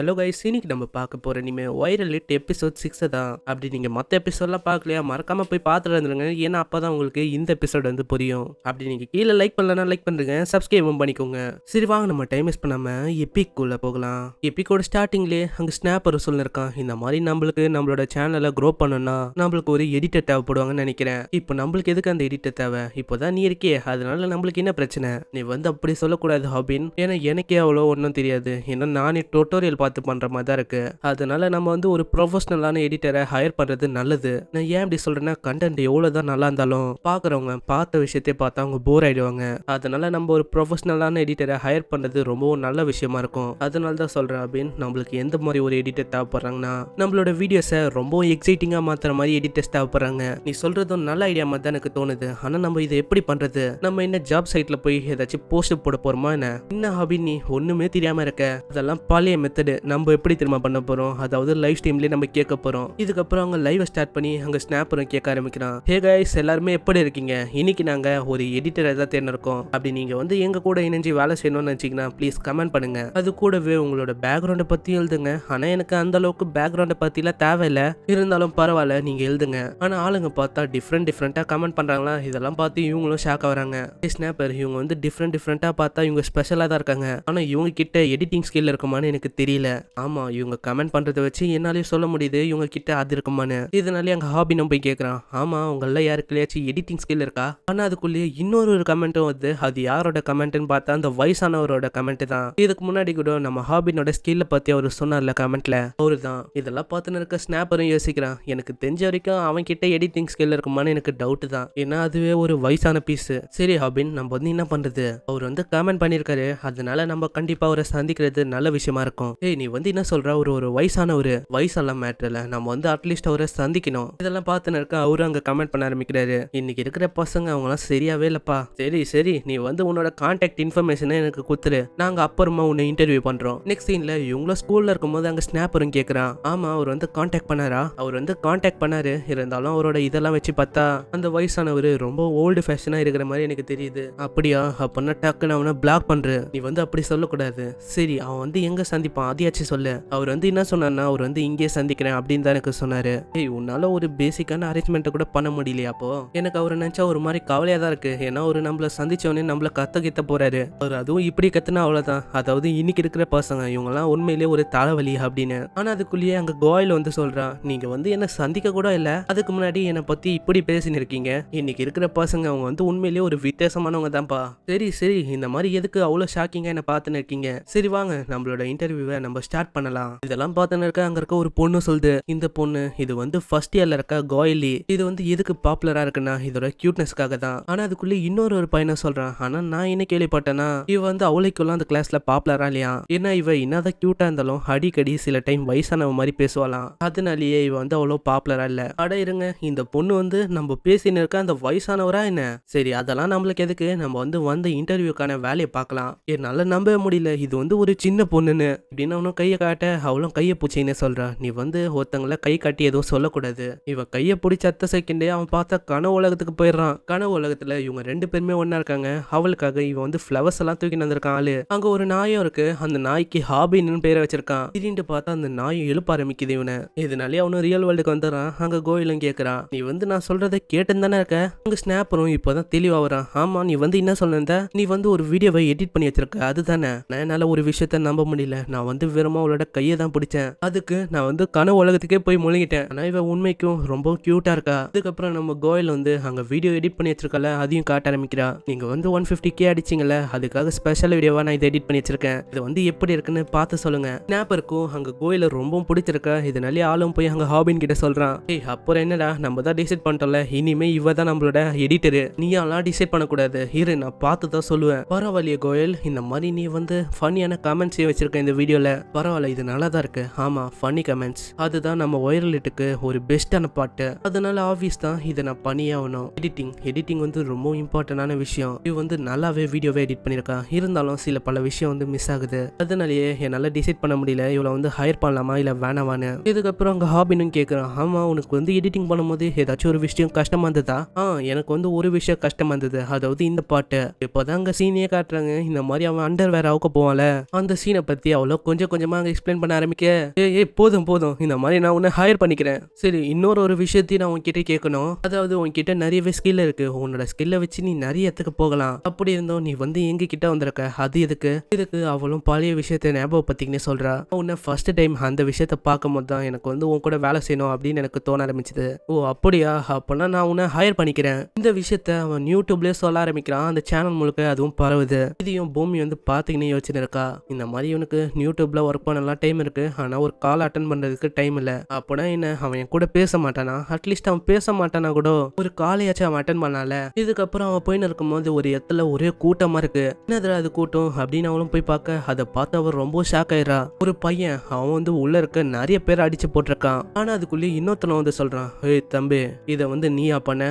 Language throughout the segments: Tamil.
ஹலோ கைஸ் இன்னைக்கு நம்ம பார்க்க போகிற இனிமேல் வைரல் இட் எபிசோட் சிக்ஸை தான் அப்படி நீங்கள் மற்ற எபிசோட்லாம் பார்க்கலையா மறக்காமல் போய் பார்த்துட்டு இருந்துருங்க ஏன்னா அப்போ தான் உங்களுக்கு இந்த எபிசோட் வந்து புரியும் அப்படி நீங்கள் கீழே லைக் பண்ணலன்னா லைக் பண்ணுங்க சப்ஸ்கிரைபும் பண்ணிக்கோங்க சரி வாங்க நம்ம டைம் வேஸ்ட் பண்ணாமல் எப்பிக்குள்ளே போகலாம் எப்பிக்கோட ஸ்டார்டிங்லேயே அங்கே ஸ்னாப்பர் சொல்லிருக்கான் இந்த மாதிரி நம்மளுக்கு நம்மளோட சேனலை க்ரோ பண்ணணும்னா நம்மளுக்கு ஒரு எடிட்டர் தேவைப்படுவாங்கன்னு நினைக்கிறேன் இப்போ நம்மளுக்கு எதுக்கு அந்த எடிட்டர் தேவை இப்போ தான் நீ இருக்கே அதனால நம்மளுக்கு என்ன பிரச்சனை நீ வந்து அப்படி சொல்லக்கூடாது ஹாபின் ஏன்னா எனக்கே அவ்வளோ ஒன்றும் தெரியாது ஏன்னா நானே டோட்டோரியல் பார்த்து பார்த்து பண்ணுற மாதிரி தான் இருக்குது அதனால நம்ம வந்து ஒரு ப்ரொஃபஷனலான எடிட்டரை ஹையர் பண்ணுறது நல்லது நான் ஏன் அப்படி சொல்கிறேன்னா கண்டென்ட் எவ்வளோ தான் நல்லா இருந்தாலும் பார்க்குறவங்க பார்த்த விஷயத்தை பார்த்தா அவங்க போர் ஆகிடுவாங்க அதனால நம்ம ஒரு ப்ரொஃபஷனலான எடிட்டரை ஹையர் பண்றது ரொம்பவும் நல்ல விஷயமா இருக்கும் அதனால தான் சொல்கிறேன் அப்படின்னு நம்மளுக்கு எந்த மாதிரி ஒரு எடிட்டர் தேவைப்படுறாங்கன்னா நம்மளோட வீடியோஸை ரொம்ப எக்ஸைட்டிங்காக மாற்றுற மாதிரி எடிட்டர்ஸ் தேவைப்படுறாங்க நீ சொல்கிறதும் நல்ல ஐடியா மாதிரி தான் எனக்கு தோணுது ஆனால் நம்ம இதை எப்படி பண்ணுறது நம்ம என்ன ஜாப் சைட்டில் போய் ஏதாச்சும் போஸ்ட் போட போகிறோமா என்ன என்ன ஹாபி நீ ஒன்றுமே தெரியாமல் இருக்க அதெல்லாம் பழைய மெத்தட் மெத்தடு நம்ம எப்படி திரும்ப பண்ண போகிறோம் அதாவது லைவ் ஸ்ட்ரீம்லேயே நம்ம கேட்க போகிறோம் இதுக்கப்புறம் அவங்க லைவை ஸ்டார்ட் பண்ணி அங்கே ஸ்னாப்பரும் கேட்க ஆரம்பிக்கிறான் ஹே கைஸ் எல்லாருமே எப்படி இருக்கீங்க இன்னைக்கு நாங்கள் ஒரு எடிட்டராக ஏதாவது தேர்ந்தெடுக்கோம் அப்படி நீங்கள் வந்து எங்கள் கூட இணைஞ்சு வேலை செய்யணும்னு நினச்சிங்கன்னா ப்ளீஸ் கமெண்ட் பண்ணுங்கள் அது கூடவே உங்களோட பேக்ரவுண்டை பற்றி எழுதுங்க ஆனால் எனக்கு அந்த அளவுக்கு பேக்ரவுண்டை பற்றிலாம் தேவையில்லை இருந்தாலும் பரவாயில்ல நீங்கள் எழுதுங்க ஆனால் ஆளுங்க பார்த்தா டிஃப்ரெண்ட் டிஃப்ரெண்ட்டாக கமெண்ட் பண்ணுறாங்களா இதெல்லாம் பார்த்து இவங்களும் ஷாக் ஆகிறாங்க ஸ்னாப்பர் இவங்க வந்து டிஃப்ரெண்ட் டிஃப்ரெண்ட்டாக பார்த்தா இவங்க ஸ்பெஷலாக தான் இருக்காங்க ஆனால் இவங்க கிட்ட எடிட்டிங் ஸ்கில் இருக்குமான்னு எனக்கு தெரியல தெரியல ஆமா இவங்க கமெண்ட் பண்றதை வச்சு என்னாலயும் சொல்ல முடியுது இவங்க கிட்ட அது இருக்குமான்னு இதனாலே அங்க ஹாபி நம்ப கேக்குறான் ஆமா ஆமாம் எல்லாம் யாருக்குள்ளையாச்சும் எடிட்டிங் ஸ்கில் இருக்கா ஆனா அதுக்குள்ளேயே இன்னொரு ஒரு கமெண்ட்டும் வந்து அது யாரோட கமெண்ட்னு பார்த்தா அந்த வயசானவரோட கமெண்ட் தான் இதுக்கு முன்னாடி கூட நம்ம ஹாபினோட ஸ்கில்ல பத்தி அவர் சொன்னார்ல கமெண்ட்ல அவரு தான் இதெல்லாம் பார்த்துன்னு இருக்க ஸ்னாப்பரும் யோசிக்கிறான் எனக்கு தெரிஞ்ச வரைக்கும் அவன் கிட்ட எடிட்டிங் ஸ்கில் இருக்குமான்னு எனக்கு டவுட் தான் ஏன்னா அதுவே ஒரு வயசான பீஸ் சரி ஹாபின் நம்ம வந்து என்ன பண்றது அவர் வந்து கமெண்ட் பண்ணிருக்காரு அதனால நம்ம கண்டிப்பா அவரை சந்திக்கிறது நல்ல விஷயமா இருக்கும் டேய் நீ வந்து என்ன சொல்ற ஒரு ஒரு வயசான ஒரு வயசெல்லாம் மேட்டரில் நம்ம வந்து அட்லீஸ்ட் அவரை சந்திக்கணும் இதெல்லாம் பார்த்துன்னு இருக்க அவரும் அங்கே கமெண்ட் பண்ண ஆரம்பிக்கிறாரு இன்னைக்கு இருக்கிற பசங்க அவங்களாம் சரியாவே இல்லைப்பா சரி சரி நீ வந்து உன்னோட கான்டாக்ட் இன்ஃபர்மேஷனை எனக்கு கொடுத்துரு நாங்கள் அப்புறமா உன்னை இன்டர்வியூ பண்ணுறோம் நெக்ஸ்ட் சீன்ல இவங்களும் ஸ்கூலில் இருக்கும்போது அங்கே வரும் கேட்குறான் ஆமாம் அவர் வந்து கான்டாக்ட் பண்ணாரா அவர் வந்து கான்டாக்ட் பண்ணாரு இருந்தாலும் அவரோட இதெல்லாம் வச்சு பார்த்தா அந்த வயசானவர் ரொம்ப ஓல்டு ஃபேஷனாக இருக்கிற மாதிரி எனக்கு தெரியுது அப்படியா அப்படின்னா டக்குன்னு அவனை பிளாக் பண்ணுற நீ வந்து அப்படி சொல்லக்கூடாது சரி அவன் வந்து எங்கே சந்திப்பான் மதியாச்சு சொல்லு அவர் வந்து என்ன சொன்னார்னா அவர் வந்து இங்கேயே சந்திக்கிறேன் அப்படின்னு தான் எனக்கு சொன்னாரு ஏய் உன்னால ஒரு பேசிக்கான அரேஞ்ச்மெண்ட்டை கூட பண்ண முடியலையா அப்போ எனக்கு அவர் நினைச்சா ஒரு மாதிரி கவலையா தான் இருக்கு ஏன்னா அவர் நம்மள சந்திச்சவனே நம்மள கத்த கித்த போறாரு அவர் அதுவும் இப்படி கத்துனா அவ்வளவுதான் அதாவது இன்னைக்கு இருக்கிற பசங்க இவங்கெல்லாம் உண்மையிலேயே ஒரு தலைவலி அப்படின்னு ஆனா அதுக்குள்ளேயே அங்க கோயில் வந்து சொல்றான் நீங்க வந்து என்ன சந்திக்க கூட இல்ல அதுக்கு முன்னாடி என்னை பத்தி இப்படி பேசினு இருக்கீங்க இன்னைக்கு இருக்கிற பசங்க அவங்க வந்து உண்மையிலேயே ஒரு வித்தியாசமானவங்க தான்ப்பா சரி சரி இந்த மாதிரி எதுக்கு அவ்வளவு ஷாக்கிங்கா என்ன பார்த்துன்னு இருக்கீங்க சரி வாங்க நம்மளோட இன்டர்வியூவை நம்ம ஸ்டார்ட் பண்ணலாம் இதெல்லாம் பார்த்தோன்னு இருக்க அங்கே இருக்க ஒரு பொண்ணு சொல்லுது இந்த பொண்ணு இது வந்து ஃபர்ஸ்ட் இயர்ல இருக்க கோயிலி இது வந்து எதுக்கு பாப்புலரா இருக்குன்னா இதோட கியூட்னஸ்க்காக தான் ஆனா அதுக்குள்ளே இன்னொரு ஒரு பையனை சொல்றான் ஆனா நான் என்ன கேள்விப்பட்டேன்னா இவ வந்து அவளைக்குள்ள அந்த கிளாஸ்ல பாப்புலரா இல்லையா ஏன்னா இவ என்னதான் கியூட்டா இருந்தாலும் அடிக்கடி சில டைம் வயசானவ மாதிரி பேசுவாளாம் அதனாலயே இவ வந்து அவ்வளோ பாப்புலரா இல்ல அட இருங்க இந்த பொண்ணு வந்து நம்ம பேசினு இருக்க அந்த வயசானவரா என்ன சரி அதெல்லாம் நம்மளுக்கு எதுக்கு நம்ம வந்து வந்த இன்டர்வியூக்கான வேலையை பார்க்கலாம் என்னால நம்ப முடியல இது வந்து ஒரு சின்ன பொண்ணுன்னு அப்படின்னு அவனும் கையை காட்ட அவளும் கையை பூச்சின்னு சொல்றான் நீ வந்து ஒருத்தங்கள கை காட்டி எதுவும் சொல்லக்கூடாது இவன் கையை பிடிச்ச அத்த செகண்டே அவன் பார்த்தா கனவு உலகத்துக்கு போயிடுறான் கனவு உலகத்துல இவங்க ரெண்டு பேருமே ஒன்னா இருக்காங்க அவளுக்காக இவன் வந்து ஃப்ளவர்ஸ் எல்லாம் தூக்கி வந்திருக்கான் ஆளு அங்க ஒரு நாயும் இருக்கு அந்த நாய்க்கு ஹாபின்னு பேரை வச்சிருக்கான் திடீர்னு பார்த்தா அந்த நாயும் எழுப்ப ஆரம்பிக்குது இவனை இதனாலே அவனும் ரியல் வேர்ல்டுக்கு வந்துடுறான் அங்க கோயிலும் கேட்கறான் நீ வந்து நான் சொல்றதை கேட்டுன்னு தானே இருக்க அங்க ஸ்னாப்பரும் இப்போதான் தெளிவாகிறான் ஆமா நீ வந்து என்ன சொல்லிருந்த நீ வந்து ஒரு வீடியோவை எடிட் பண்ணி வச்சிருக்க அதுதானே நான் என்னால ஒரு விஷயத்த நம்ப முடியல நான் வந்து வெறுமா அவளோட கையை தான் பிடிச்சேன் அதுக்கு நான் வந்து கன உலகத்துக்கே போய் முழுகிட்டேன் ஆனால் இவன் உண்மைக்கும் ரொம்ப க்யூட்டாக இருக்கா அதுக்கப்புறம் நம்ம கோயில் வந்து அங்கே வீடியோ எடிட் பண்ணி வச்சிருக்கல அதையும் காட்ட ஆரம்பிக்கிறா நீங்கள் வந்து ஒன் பிப்டி கே அடிச்சிங்கள அதுக்காக ஸ்பெஷல் வீடியோவாக நான் இதை எடிட் பண்ணி வச்சிருக்கேன் இது வந்து எப்படி இருக்குன்னு பார்த்து சொல்லுங்கள் ஸ்னாப்பருக்கும் அங்கே கோயில ரொம்ப பிடிச்சிருக்கா இதனாலே ஆளும் போய் அங்கே ஹாபின் கிட்ட சொல்கிறான் ஏய் அப்புறம் என்னடா நம்ம தான் டிசைட் பண்ணிட்டோம்ல இனிமே இவ தான் நம்மளோட எடிட்டரு நீயாலாம் டிசைட் பண்ணக்கூடாது இரு நான் பார்த்து தான் சொல்லுவேன் பரவாயில்லையே கோயில் இந்த மாதிரி நீ வந்து ஃபன்னியான கமெண்ட்ஸே வச்சிருக்க இந்த வீடியோவில் பரவாயில்ல இது நல்லா தான் இருக்கு ஆமா ஃபன்னி கமெண்ட்ஸ் அதுதான் நம்ம ஒயர்லிட்டுக்கு ஒரு பெஸ்டான பாட்டு அதனால ஆஃபீஸ் தான் இதை நான் பண்ணியே ஆகணும் எடிட்டிங் எடிட்டிங் வந்து ரொம்ப இம்பார்ட்டண்டான விஷயம் இது வந்து நல்லாவே வீடியோவே எடிட் பண்ணியிருக்கான் இருந்தாலும் சில பல விஷயம் வந்து மிஸ் ஆகுது அதனாலேயே என்னால் டிசைட் பண்ண முடியல இவ்வளோ வந்து ஹையர் பண்ணலாமா இல்லை வேணாமான்னு இதுக்கப்புறம் அங்க ஹாபின்னு கேட்கறான் ஆமா உனக்கு வந்து எடிட்டிங் பண்ணும்போது ஏதாச்சும் ஒரு விஷயம் கஷ்டமா இருந்ததா ஆ எனக்கு வந்து ஒரு விஷயம் கஷ்டமா இருந்தது அதாவது இந்த பாட்டு இப்போதான் அங்கே சீனையே காட்டுறாங்க இந்த மாதிரி அவன் அண்டர் வேற அவுக்க போவான்ல அந்த சீனை பத்தி அவ்வளோ கொஞ்சம் கொஞ்சம் கொஞ்சமாக எக்ஸ்பிளைன் பண்ண ஆரம்பிக்க ஏ ஏ போதும் போதும் இந்த மாதிரி நான் உன்னை ஹையர் பண்ணிக்கிறேன் சரி இன்னொரு ஒரு விஷயத்தையும் நான் உன்கிட்ட கேட்கணும் அதாவது உன்கிட்ட நிறையவே ஸ்கில் இருக்கு உன்னோட ஸ்கில்லை வச்சு நீ நிறைய இடத்துக்கு போகலாம் அப்படி இருந்தோம் நீ வந்து எங்க கிட்ட வந்திருக்க அது எதுக்கு இதுக்கு அவளும் பழைய விஷயத்த ஞாபகப்படுத்திக்கினே சொல்றா உன்னை ஃபர்ஸ்ட் டைம் அந்த விஷயத்த பார்க்கும் போது தான் எனக்கு வந்து உன் கூட வேலை செய்யணும் அப்படின்னு எனக்கு தோண ஆரம்பிச்சது ஓ அப்படியா அப்படின்னா நான் உன்னை ஹையர் பண்ணிக்கிறேன் இந்த விஷயத்த அவன் யூடியூப்லயே சொல்ல ஆரம்பிக்கிறான் அந்த சேனல் முழுக்க அதுவும் பரவுது இதையும் பூமி வந்து பார்த்தீங்கன்னு யோசிச்சுன்னு இருக்கா இந்த மாதிரி இவனுக்கு யூடியூப் யூடியூப்பில் ஒர்க் பண்ணலாம் டைம் இருக்கு ஆனா ஒரு கால் அட்டன் பண்றதுக்கு டைம் இல்ல அப்படின்னா என்ன அவன் என் கூட பேச மாட்டானா அட்லீஸ்ட் அவன் பேச மாட்டானா கூட ஒரு காலையாச்சும் அவன் அட்டன் பண்ணால இதுக்கப்புறம் அவன் போயின்னு இருக்கும்போது ஒரு இடத்துல ஒரே கூட்டமா இருக்கு என்னதுடா அது கூட்டம் அப்படின்னு அவளும் போய் பார்க்க அதை பார்த்து அவர் ரொம்ப ஷாக் ஆயிரா ஒரு பையன் அவன் வந்து உள்ள இருக்க நிறைய பேர் அடிச்சு போட்டிருக்கான் ஆனா அதுக்குள்ளே இன்னொருத்தன வந்து சொல்றான் ஏய் தம்பி இதை வந்து நீயா பண்ண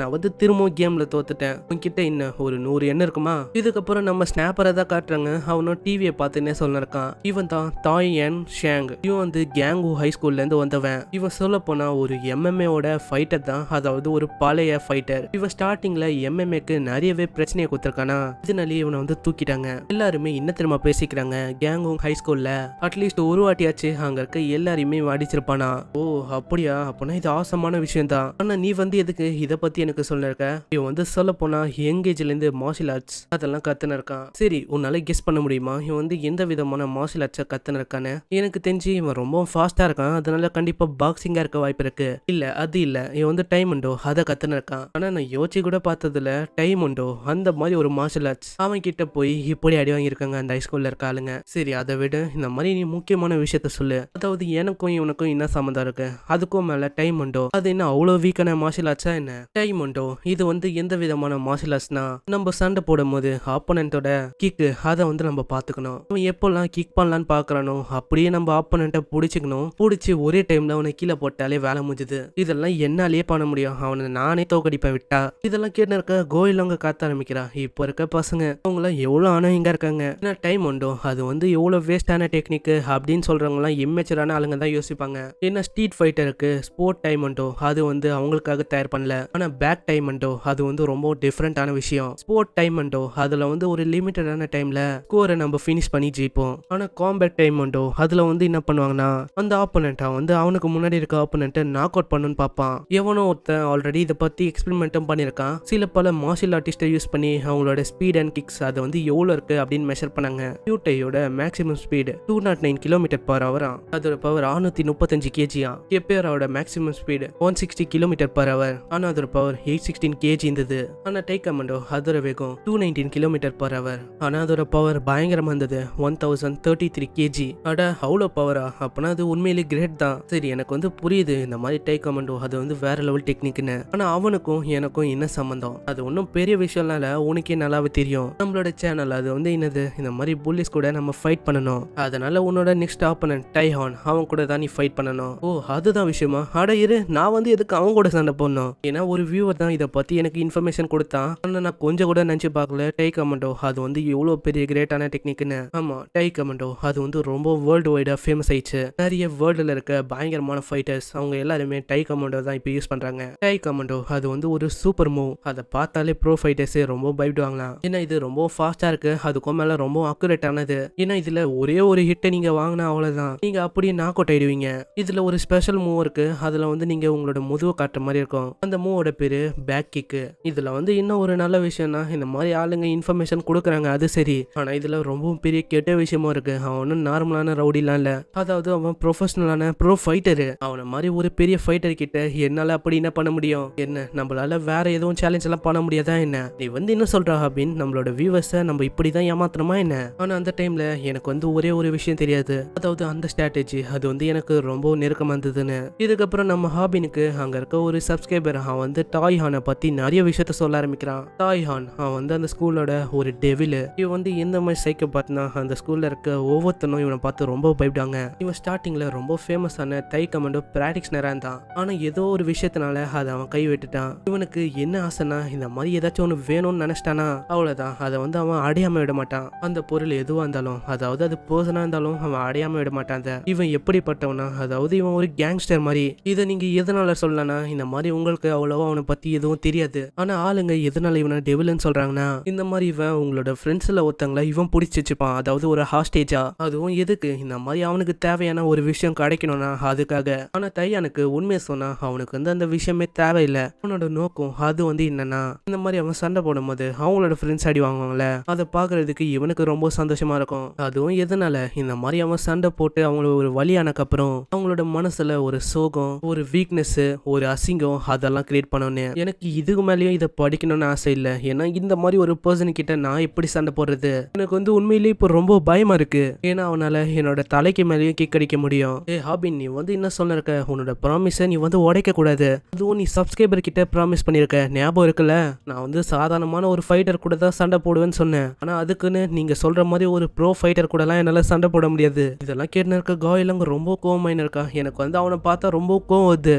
நான் வந்து திரும்பவும் கேம்ல தோத்துட்டேன் உன்கிட்ட இன்னும் ஒரு நூறு எண்ணம் இருக்குமா இதுக்கப்புறம் நம்ம ஸ்னாப்பரை தான் காட்டுறாங்க அவனும் டிவியை பார்த்துன்னே சொல்லிருக்கான் இவ இவன் தான் என் ஷேங் இவன் வந்து கேங்கு ஹை ஸ்கூல்ல இருந்து வந்தவன் இவன் சொல்ல போனா ஒரு எம்எம்ஏவோட ஃபைட்டர் தான் அதாவது ஒரு பழைய ஃபைட்டர் இவன் ஸ்டார்டிங்கில் எம்எம்ஏக்கு நிறையவே பிரச்சனையை கொடுத்துருக்கானா இதனால இவனை வந்து தூக்கிட்டாங்க எல்லாருமே என்ன திரும்ப பேசிக்கிறாங்க கேங்கும் ஹை ஸ்கூலில் அட்லீஸ்ட் ஒரு வாட்டியாச்சு அங்கே இருக்க எல்லாரையுமே அடிச்சிருப்பானா ஓ அப்படியா அப்படின்னா இது ஆசமான விஷயம் தான் ஆனால் நீ வந்து எதுக்கு இதை பற்றி எனக்கு சொல்லிருக்க இவன் வந்து சொல்ல போனா இருந்து மார்ஷியல் ஆர்ட்ஸ் அதெல்லாம் கத்துன இருக்கான் சரி உன்னால கெஸ் பண்ண முடியுமா இவன் வந்து எந்த விதமான மார்ஷியல் யாராச்சும் கத்துனு இருக்கானு எனக்கு தெரிஞ்சு இவன் ரொம்ப ஃபாஸ்ட்டாக இருக்கான் அதனால கண்டிப்பாக பாக்ஸிங்காக இருக்க வாய்ப்பு இருக்கு இல்லை அது இல்லை இவன் வந்து டைம் உண்டோ அதை கத்துனு இருக்கான் ஆனால் நான் யோசிச்சு கூட பார்த்ததுல டைம் உண்டோ அந்த மாதிரி ஒரு மார்ஷல் ஆர்ட்ஸ் அவன் கிட்ட போய் இப்படி அடி வாங்கியிருக்காங்க அந்த ஹைஸ்கூலில் இருக்க ஆளுங்க சரி அதை விட இந்த மாதிரி நீ முக்கியமான விஷயத்த சொல்லு அதாவது எனக்கும் இவனுக்கும் என்ன சம்மந்தம் இருக்கு அதுக்கும் மேலே டைம் உண்டோ அது என்ன அவ்வளோ வீக்கான மார்ஷல் ஆர்ட்ஸா என்ன டைம் உண்டோ இது வந்து எந்த விதமான மார்ஷல் ஆர்ட்ஸ்னா நம்ம சண்டை போடும் போது ஆப்போனண்டோட கிக்கு அதை வந்து நம்ம பார்த்துக்கணும் எப்போல்லாம் கிக் பண்ணலாம் இருக்கானான்னு பார்க்கறானோ அப்படியே நம்ம ஆப்போனண்ட்டை பிடிச்சிக்கணும் பிடிச்சி ஒரே டைம்ல அவனை கீழே போட்டாலே வேலை முடிஞ்சுது இதெல்லாம் என்னாலேயே பண்ண முடியும் அவனை நானே தோக்கடிப்பேன் விட்டா இதெல்லாம் கேட்டு இருக்க கோயில் அவங்க காத்த ஆரம்பிக்கிறான் இப்போ இருக்க பசங்க அவங்க அவங்களாம் எவ்வளோ ஆனவங்க இருக்காங்க ஏன்னா டைம் உண்டோ அது வந்து எவ்வளோ வேஸ்டான டெக்னிக் அப்படின்னு சொல்றவங்களாம் இம்மெச்சரான ஆளுங்க தான் யோசிப்பாங்க ஏன்னா ஸ்ட்ரீட் ஃபைட்டருக்கு ஸ்போர்ட் டைமண்டோ அது வந்து அவங்களுக்காக தயார் பண்ணல ஆனா பேக் டைம் டைமண்டோ அது வந்து ரொம்ப டிஃப்ரெண்டான விஷயம் ஸ்போர்ட் டைமண்டோ அதுல வந்து ஒரு லிமிட்டடான டைம்ல ஸ்கோரை நம்ம ஃபினிஷ் பண்ணி ஜெயிப்போம் ஆனா காம்பேட் டைம் உண்டோ அதில் வந்து என்ன பண்ணுவாங்கன்னா அந்த ஆப்போனண்டா வந்து அவனுக்கு முன்னாடி இருக்க ஆப்போனண்ட்டை நாக் அவுட் பண்ணுன்னு பார்ப்பான் எவனோ ஒருத்தன் ஆல்ரெடி இதை பத்தி எக்ஸ்பெரிமெண்ட்டும் பண்ணியிருக்கான் சில பல மார்ஷியல் ஆர்டிஸ்ட்டை யூஸ் பண்ணி அவங்களோட ஸ்பீட் அண்ட் கிக்ஸ் அதை வந்து எவ்வளோ இருக்கு அப்படின்னு மெஷர் பண்ணாங்க கியூட்டையோட maximum speed two nought nine kilometre per ஹவரா அதோட பவர் ஆறுநூத்தி முப்பத்தஞ்சு கேஜியா எப்பேரோட maximum speed one sixty kilometre per hour ஆனால் அதோட பவர் எயிட் சிக்ஸ்டீன் கேஜி இருந்தது ஆனால் டை கமாண்டோ அதோட வேகம் two nineteen kilometre per hour ஆனால் அதோட பவர் பயங்கரமாக இருந்தது one thousand thirty three KG அட ஹவுல பவரா அப்படின்னா அது உண்மையிலே கிரேட் தான் சரி எனக்கு வந்து புரியுது இந்த மாதிரி டை கமெண்டோ அது வந்து வேற லெவல் டெக்னிக்னு ஆனால் அவனுக்கும் எனக்கும் என்ன சம்மந்தம் அது ஒன்றும் பெரிய விஷயம்னால உனக்கே நல்லாவே தெரியும் நம்மளோட சேனல் அது வந்து என்னது இந்த மாதிரி புல்லிஸ் கூட நம்ம ஃபைட் பண்ணணும் அதனால உன்னோட நெக்ஸ்ட் ஆப்பனன் ஹான் அவன் கூட தான் நீ ஃபைட் பண்ணணும் ஓ அதுதான் விஷயமா அட இரு நான் வந்து எதுக்கு அவன் கூட சண்டை போடணும் ஏன்னா ஒரு வியூவர் தான் இதை பற்றி எனக்கு இன்ஃபர்மேஷன் கொடுத்தான் ஆனால் நான் கொஞ்சம் கூட நினச்சி பார்க்கல டை கமெண்டோ அது வந்து எவ்வளோ பெரிய கிரேட்டான டெக்னிக்னு ஆமாம் டை கமெண்டோ அது வந்து ரொம்ப வேர்ல்டு வைடாக ஃபேமஸ் ஆயிடுச்சு நிறைய வேர்ல்டில் இருக்க பயங்கரமான ஃபைட்டர்ஸ் அவங்க எல்லாருமே டை கமாண்டோ தான் இப்போ யூஸ் பண்ணுறாங்க டை கமாண்டோ அது வந்து ஒரு சூப்பர் மூவ் அதை பார்த்தாலே ப்ரோ ஃபைட்டர்ஸே ரொம்ப பயப்படுவாங்களாம் ஏன்னா இது ரொம்ப ஃபாஸ்ட்டாக இருக்கு அதுக்கும் மேலே ரொம்ப அக்குரேட்டானது ஏன்னா இதில் ஒரே ஒரு ஹிட்டை நீங்கள் வாங்கினா அவ்வளோதான் நீங்கள் அப்படியே நாக் அவுட் ஆயிடுவீங்க இதில் ஒரு ஸ்பெஷல் மூவ் இருக்கு அதில் வந்து நீங்கள் உங்களோட முதுவை காட்டுற மாதிரி இருக்கும் அந்த மூவோட பேர் பேக் கிக்கு இதில் வந்து இன்னும் ஒரு நல்ல விஷயம்னா இந்த மாதிரி ஆளுங்க இன்ஃபர்மேஷன் கொடுக்குறாங்க அது சரி ஆனால் இதில் ரொம்பவும் பெரிய கெட்ட விஷயமும் இருக்கு அவன் ஒன்றும் நார்மலான ரவுடிலாம் இல்லை அதாவது அவன் ப்ரொஃபஷனலான ப்ரோ ஃபைட்டரு அவனை மாதிரி ஒரு பெரிய ஃபைட்டர் கிட்ட என்னால் அப்படி என்ன பண்ண முடியும் என்ன நம்மளால வேற எதுவும் சேலஞ்ச் எல்லாம் பண்ண முடியாதா என்ன நீ வந்து என்ன சொல்றா அப்படின்னு நம்மளோட வியூவர்ஸை நம்ம இப்படி தான் ஏமாத்தணுமா என்ன ஆனால் அந்த டைமில் எனக்கு வந்து ஒரே ஒரு விஷயம் தெரியாது அதாவது அந்த ஸ்ட்ராட்டஜி அது வந்து எனக்கு ரொம்ப நெருக்கமாக இருந்ததுன்னு இதுக்கப்புறம் நம்ம ஹாபினுக்கு அங்கே இருக்க ஒரு சப்ஸ்கிரைபர் அவன் வந்து டாய் ஹானை பற்றி நிறைய விஷயத்த சொல்ல ஆரம்பிக்கிறான் டாய் ஹான் அவன் வந்து அந்த ஸ்கூலோட ஒரு டெவிலு இவன் வந்து எந்த மாதிரி சைக்கிள் பார்த்தினா அந்த ஸ்கூலில் இருக்க ஒவ்வொருத்தனும் இவனை பார்த்து ரொம்ப பயப்படாங்க இவன் ஸ்டார்டிங்கில் ரொம்ப ஃபேமஸான தை கமாண்டோ பிராக்டிக்ஸ் நேரம் தான் ஆனால் ஏதோ ஒரு விஷயத்தினால அதை அவன் கை விட்டுட்டான் இவனுக்கு என்ன ஆசைனா இந்த மாதிரி ஏதாச்சும் ஒன்று வேணும்னு நினச்சிட்டானா அவ்வளோதான் அதை வந்து அவன் அடையாம விட மாட்டான் அந்த பொருள் எதுவாக இருந்தாலும் அதாவது அது பர்சனாக இருந்தாலும் அவன் அடையாம விட மாட்டான் இவன் எப்படிப்பட்டவனா அதாவது இவன் ஒரு கேங்ஸ்டர் மாதிரி இதை நீங்கள் எதனால சொல்லலனா இந்த மாதிரி உங்களுக்கு அவ்வளோவா அவனை பற்றி எதுவும் தெரியாது ஆனால் ஆளுங்க எதனால இவனை டெவிலன்னு சொல்கிறாங்கன்னா இந்த மாதிரி இவன் உங்களோட ஃப்ரெண்ட்ஸில் ஒருத்தங்களை இவன் பிடிச்சிச்சுப்பான் அதாவது ஒரு ஹாஸ்டேஜா அதுவும் எதுக்கு இந்த மாதிரி அவனுக்கு தேவையான ஒரு விஷயம் கிடைக்கணும்னா அதுக்காக ஆனா தையானுக்கு உண்மையை சொன்னா அவனுக்கு வந்து அந்த விஷயமே தேவையில்லை அவனோட நோக்கம் அது வந்து என்னன்னா இந்த மாதிரி அவன் சண்டை போடும்போது அவங்களோட ஃப்ரெண்ட்ஸ் அடி வாங்குவாங்கல்ல அதை பாக்குறதுக்கு இவனுக்கு ரொம்ப சந்தோஷமா இருக்கும் அதுவும் எதனால இந்த மாதிரி அவன் சண்டை போட்டு அவங்கள ஒரு வழியானக்கு அப்புறம் அவங்களோட மனசுல ஒரு சோகம் ஒரு வீக்னஸ் ஒரு அசிங்கம் அதெல்லாம் கிரியேட் பண்ணோன்னு எனக்கு இதுக்கு மேலேயும் இதை படிக்கணும்னு ஆசை இல்லை ஏன்னா இந்த மாதிரி ஒரு பர்சன் கிட்ட நான் எப்படி சண்டை போடுறது எனக்கு வந்து உண்மையிலேயே இப்போ ரொம்ப பயமா இருக்கு ஏன்னா அவனால் என்னோட தலைக்கு மேலேயும் கிக் அடிக்க முடியும் ஏ ஹாபின் நீ வந்து என்ன இருக்க உன்னோட ப்ராமிஸை நீ வந்து உடைக்க கூடாது அதுவும் நீ சப்ஸ்கிரைபர் கிட்ட ப்ராமிஸ் பண்ணியிருக்க ஞாபகம் இருக்குல்ல நான் வந்து சாதாரணமான ஒரு ஃபைட்டர் கூட தான் சண்டை போடுவேன்னு சொன்னேன் ஆனால் அதுக்குன்னு நீங்கள் சொல்கிற மாதிரி ஒரு ப்ரோ ஃபைட்டர் கூடலாம் என்னால் சண்டை போட முடியாது இதெல்லாம் கேட்டு இருக்க காயிலங்க ரொம்ப கோவமாயின் இருக்கா எனக்கு வந்து அவனை பார்த்தா ரொம்ப கோவம் வருது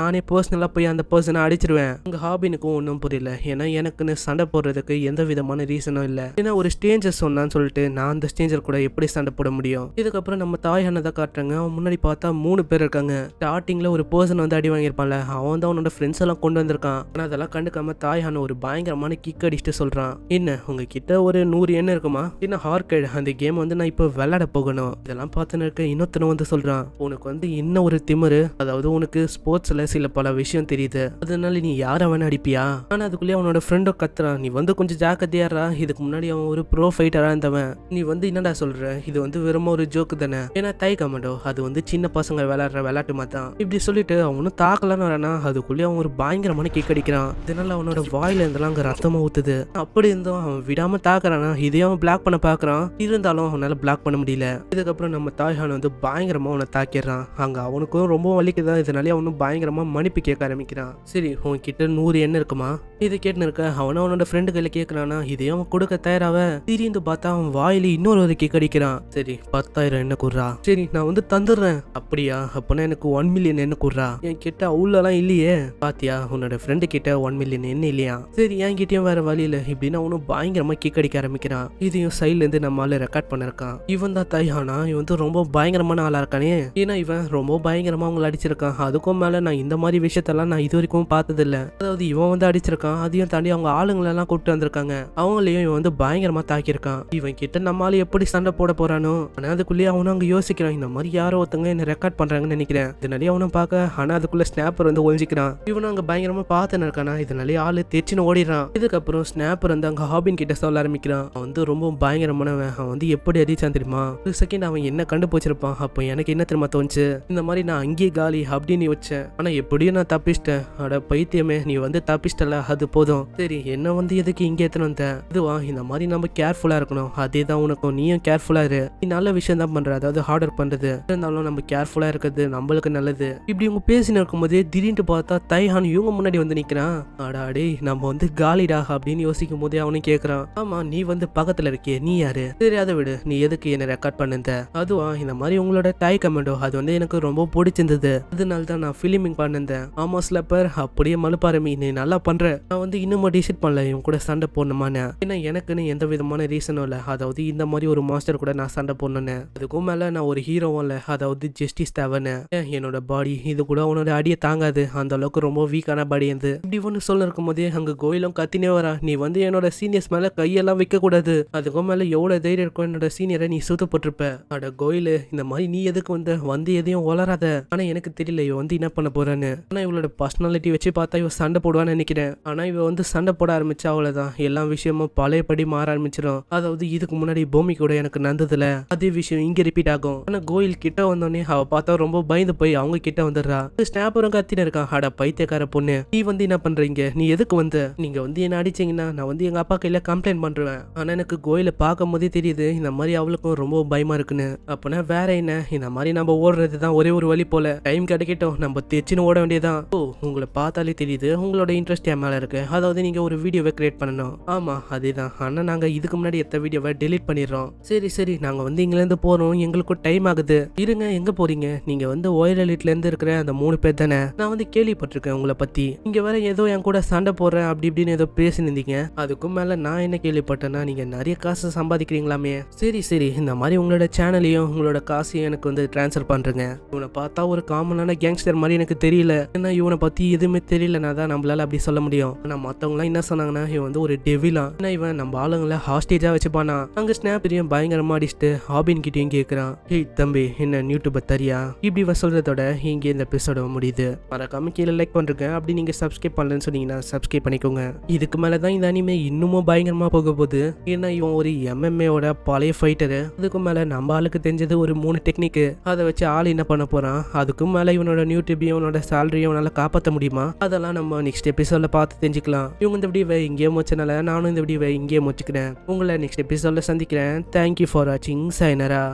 நானே பர்சனலாக போய் அந்த பர்சனை அடிச்சிருவேன் உங்கள் ஹாபினுக்கும் ஒன்றும் புரியல ஏன்னா எனக்குன்னு சண்டை போடுறதுக்கு எந்த விதமான ரீசனும் இல்லை ஏன்னா ஒரு ஸ்டேஞ்சர் சொன்னான்னு சொல்லிட்டு நான் அந்த ஸ்டேஞ்சர் கூட எப்படி சண்டை சண்டை போட முடியும் இதுக்கப்புறம் நம்ம தாய் அண்ணன் தான் காட்டுறாங்க அவன் முன்னாடி பார்த்தா மூணு பேர் இருக்காங்க ஸ்டார்டிங்ல ஒரு பர்சன் வந்து அடி வாங்கியிருப்பான்ல அவன் தான் அவனோட ஃப்ரெண்ட்ஸ் எல்லாம் கொண்டு வந்திருக்கான் ஆனா அதெல்லாம் கண்டுக்காம தாய் அண்ணன் ஒரு பயங்கரமான கிக் அடிச்சுட்டு சொல்றான் என்ன உங்ககிட்ட ஒரு நூறு எண்ணம் இருக்குமா என்ன ஹார்கேடு அந்த கேம் வந்து நான் இப்போ விளையாட போகணும் இதெல்லாம் பார்த்துன்னு இருக்க இன்னொருத்தனை வந்து சொல்றான் உனக்கு வந்து என்ன ஒரு திமிரு அதாவது உனக்கு ஸ்போர்ட்ஸ்ல சில பல விஷயம் தெரியுது அதனால நீ யாரை வேணா அடிப்பியா ஆனா அதுக்குள்ளேயே அவனோட ஃப்ரெண்டோ கத்துறான் நீ வந்து கொஞ்சம் ஜாக்கிரதையாடுறா இதுக்கு முன்னாடி அவன் ஒரு ப்ரோ ஃபைட்டரா இருந்தவன் நீ வந்து என்னடா சொல்ற இது வந்து வெறும் ஒரு ஜோக்கு தானே ஏன்னா தை கமெண்டோ அது வந்து சின்ன பசங்க விளையாடுற விளையாட்டு தான் இப்படி சொல்லிட்டு அவனும் தாக்கலன்னு வரானா அதுக்குள்ளேயே அவன் ஒரு பயங்கரமான கிக் அடிக்கிறான் இதனால அவனோட வாயில இருந்தாலும் அங்கே ரத்தமா ஊத்துது அப்படி இருந்தும் அவன் விடாம தாக்குறானா இதையும் அவன் பிளாக் பண்ண பாக்குறான் இருந்தாலும் அவனால பிளாக் பண்ண முடியல இதுக்கப்புறம் நம்ம தாய்ஹான் வந்து பயங்கரமா அவனை தாக்கிடுறான் அங்க அவனுக்கும் ரொம்ப வலிக்குதா இதனாலே அவனும் பயங்கரமா மன்னிப்பு கேட்க ஆரம்பிக்கிறான் சரி உன்கிட்ட நூறு எண்ணெய் இருக்குமா இது கேட்டுன்னு இருக்க அவன அவனோட ஃப்ரெண்டு கையில கேட்கறானா இதையும் அவன் கொடுக்க தயாராவ திரிந்து பார்த்தா அவன் வாயில இன்னொரு ஒரு கிக் அடிக்கிறான் சரி பத்தாயிரம் என்ன குடுறா சரி நான் வந்து தந்துடுறேன் அப்படியா அப்பனா எனக்கு ஒன் மில்லியன் என்ன குடுறா என் கிட்ட அவ்வளோலாம் இல்லையே பாத்தியா உன்னோட ஃப்ரெண்டு கிட்ட ஒன் மில்லியன் என்ன இல்லையா சரி என் கிட்டயும் வேற வழி இல்ல இப்படின்னா அவனும் பயங்கரமா கிக் அடிக்க ஆரம்பிக்கிறான் இதையும் சைட்ல இருந்து நம்மளால ரெக்கார்ட் பண்ணிருக்கான் இவன் தான் தைஹானா இவன் வந்து ரொம்ப பயங்கரமான ஆளா இருக்கானே ஏன்னா இவன் ரொம்ப பயங்கரமா அவங்களை அடிச்சிருக்கான் அதுக்கும் மேல நான் இந்த மாதிரி விஷயத்தெல்லாம் நான் இது வரைக்கும் பார்த்தது இல்ல அதாவது இவன் வந்து அடிச்சிருக்கான் அதையும் தாண்டி அவங்க எல்லாம் கூப்பிட்டு வந்திருக்காங்க அவங்களையும் இவன் வந்து பயங்கரமா தாக்கியிருக்கான் இவன் கிட்ட நம்மளால எப்படி சண்டை போட போற போகிறானோ ஆனால் அதுக்குள்ளேயே அவனும் அங்கே யோசிக்கிறான் இந்த மாதிரி யாரோ ஒருத்தங்க என்ன ரெக்கார்ட் பண்ணுறாங்கன்னு நினைக்கிறேன் இதனாலே அவனும் பார்க்க ஆனால் அதுக்குள்ளே ஸ்னாப்பர் வந்து ஒழிஞ்சிக்கிறான் இவனும் அங்கே பயங்கரமாக பார்த்துன்னு இருக்கானா இதனாலே ஆள் தெரிச்சுன்னு ஓடிடுறான் இதுக்கப்புறம் ஸ்னாப்பர் வந்து அங்கே ஹாபின் கிட்ட சொல்ல ஆரம்பிக்கிறான் அவன் வந்து ரொம்ப பயங்கரமானவன் அவன் வந்து எப்படி அடிச்சான் தெரியுமா ஒரு செகண்ட் அவன் என்ன கண்டுபிடிச்சிருப்பான் அப்போ எனக்கு என்ன தெரியுமா தோணுச்சு இந்த மாதிரி நான் அங்கேயே காலி அப்படின்னு வச்சேன் ஆனால் எப்படியும் நான் தப்பிச்சிட்டேன் அட பைத்தியமே நீ வந்து தப்பிச்சிட்டல அது போதும் சரி என்ன வந்து எதுக்கு இங்கே எத்தனை வந்தேன் இதுவா இந்த மாதிரி நம்ம கேர்ஃபுல்லாக இருக்கணும் அதே தான் உனக்கும் நீயும் கேர்ஃபுல்லாக இரு நீ நல்ல விஷயம் தான் பண்ற அதாவது ஒர்க் பண்றது இருந்தாலும் நம்ம கேர்ஃபுல்லா இருக்கிறது நம்மளுக்கு நல்லது இப்படி இவங்க பேசினு இருக்கும்போது திடீர்னு பார்த்தா தைஹான் இவங்க முன்னாடி வந்து நிக்கிறான் அடாடே நம்ம வந்து காலிடா அப்படின்னு யோசிக்கும் போதே அவனும் கேட்கறான் ஆமா நீ வந்து பக்கத்துல இருக்கிய நீ யாரு தெரியாத விடு நீ எதுக்கு என்ன ரெக்கார்ட் பண்ணுந்த அதுவா இந்த மாதிரி உங்களோட டை கமெண்டோ அது வந்து எனக்கு ரொம்ப பிடிச்சிருந்தது அதனால தான் நான் ஃபிலிமிங் பண்ணிருந்தேன் ஆமா ஸ்லப்பர் அப்படியே மலுப்பாருமி நீ நல்லா பண்ற நான் வந்து இன்னமும் டிசைட் பண்ணல இவன் கூட சண்டை போடணுமான்னு ஏன்னா எனக்குன்னு எந்த விதமான ரீசனும் இல்லை அதாவது இந்த மாதிரி ஒரு மாஸ்டர் கூட நான் சண்டை போடணுன்னு அதுக்கும் மேலே நான் ஒரு ஹீரோவும் இல்லை அதாவது ஜஸ்டிஸ் தேவைன்னு என்னோட பாடி இது கூட உன்னோட அடியை தாங்காது அந்த அளவுக்கு ரொம்ப வீக்கான பாடி இருந்து இப்படி ஒன்று சொல்ல இருக்கும் போதே அங்கே கோயிலும் கத்தினே வரா நீ வந்து என்னோட சீனியர்ஸ் மேலே கையெல்லாம் வைக்கக்கூடாது அதுக்கும் மேலே எவ்வளோ தைரியம் இருக்கும் என்னோட சீனியரை நீ சுத்த போட்டிருப்ப அட கோயில் இந்த மாதிரி நீ எதுக்கு வந்த வந்து எதையும் வளராத ஆனால் எனக்கு தெரியல இவன் வந்து என்ன பண்ண போறான்னு ஆனால் இவளோட பர்சனாலிட்டி வச்சு பார்த்தா இவன் சண்டை போடுவான்னு நினைக்கிறேன் ஆனால் இவன் வந்து சண்டை போட ஆரம்பிச்சா அவ்வளோதான் எல்லா விஷயமும் பழையபடி மாற ஆரம்பிச்சிடும் அதாவது இதுக்கு முன்னாடி பூமி கூட எனக்கு நந்தது படத்துல அதே விஷயம் இங்க ரிப்பீட் ஆகும் ஆனா கோயில் கிட்ட வந்தோடனே அவ பார்த்தா ரொம்ப பயந்து போய் அவங்க கிட்ட வந்துடுறா ஸ்னாப்பரும் கத்தின இருக்கான் ஹாடா பைத்தியக்கார பொண்ணு நீ வந்து என்ன பண்றீங்க நீ எதுக்கு வந்து நீங்க வந்து என்ன அடிச்சீங்கன்னா நான் வந்து எங்க அப்பா கையில கம்ப்ளைண்ட் பண்றேன் ஆனா எனக்கு கோயில பார்க்கும் போதே தெரியுது இந்த மாதிரி அவளுக்கும் ரொம்ப பயமா இருக்குன்னு அப்பனா வேற என்ன இந்த மாதிரி நம்ம ஓடுறது தான் ஒரே ஒரு வழி போல டைம் கிடைக்கட்டும் நம்ம தெச்சுன்னு ஓட வேண்டியதான் ஓ உங்களை பார்த்தாலே தெரியுது உங்களோட இன்ட்ரெஸ்ட் என் மேல இருக்கு அதாவது நீங்க ஒரு வீடியோவை கிரியேட் பண்ணணும் ஆமா அதேதான் ஆனா நாங்க இதுக்கு முன்னாடி எத்த வீடியோவை டெலிட் பண்ணிடுறோம் சரி சரி நாங்கள் வந்து இங்கேருந்து போகிறோம் எங்களுக்கும் டைம் ஆகுது இருங்க எங்கே போறீங்க நீங்கள் வந்து ஓயிரலிட்லேருந்து இருக்கிற அந்த மூணு பேர் தானே நான் வந்து கேள்விப்பட்டிருக்கேன் உங்களை பற்றி இங்கே வேற ஏதோ என் கூட சண்டை போடுறேன் அப்படி இப்படின்னு ஏதோ பேசினிருந்தீங்க அதுக்கும் மேலே நான் என்ன கேள்விப்பட்டேன்னா நீங்கள் நிறைய காசு சம்பாதிக்கிறீங்களாமே சரி சரி இந்த மாதிரி உங்களோட சேனலையும் உங்களோட காசையும் எனக்கு வந்து ட்ரான்ஸ்ஃபர் பண்ணுறேங்க இவனை பார்த்தா ஒரு காமனான கேங்ஸ்டர் மாதிரி எனக்கு தெரியல ஏன்னா இவனை பற்றி எதுவுமே தெரியலனா தான் நம்மளால அப்படி சொல்ல முடியும் ஆனால் மற்றவங்களாம் என்ன சொன்னாங்கன்னா இவன் வந்து ஒரு டெவிலா ஏன்னா இவன் நம்ம ஆளுங்களை ஹாஸ்டேஜாக வச்சுப்பானா அங்கே ஸ்னாப் பயங்கரமாக அடி வச்சுட்டு ஹாபின் கிட்டயும் கேட்குறான் ஹே தம்பி என்ன யூடியூபர் தரியா இப்படி சொல்றதோட இங்க இந்த எபிசோட முடியுது மறக்காம கீழே லைக் பண்றேன் அப்படி நீங்கள் சப்ஸ்கிரைப் பண்ணலன்னு சொன்னீங்கன்னா சப்ஸ்கிரைப் பண்ணிக்கோங்க இதுக்கு மேலே தான் இந்த அனிமே இன்னமும் பயங்கரமாக போக போகுது ஏன்னா இவன் ஒரு எம்எம்ஏவோட பழைய ஃபைட்டரு அதுக்கு மேலே நம்ம ஆளுக்கு தெரிஞ்சது ஒரு மூணு டெக்னிக்கு அதை வச்சு ஆள் என்ன பண்ண போகிறான் அதுக்கும் மேலே இவனோட நியூ இவனோட சேலரியும் அவனால் காப்பாற்ற முடியுமா அதெல்லாம் நம்ம நெக்ஸ்ட் எபிசோட்ல பார்த்து தெரிஞ்சுக்கலாம் இவங்க இந்த வீடியோவை இங்கேயே முடிச்சனால நானும் இந்த வீடியோவை இங்கேயே முடிச்சுக்கிறேன் உங்களை நெக்ஸ்ட் எபிசோட்ல சந்திக்கிறேன் தேங்க்யூ ஃபார் வாட்சிங் చింగ్స్ అయినరా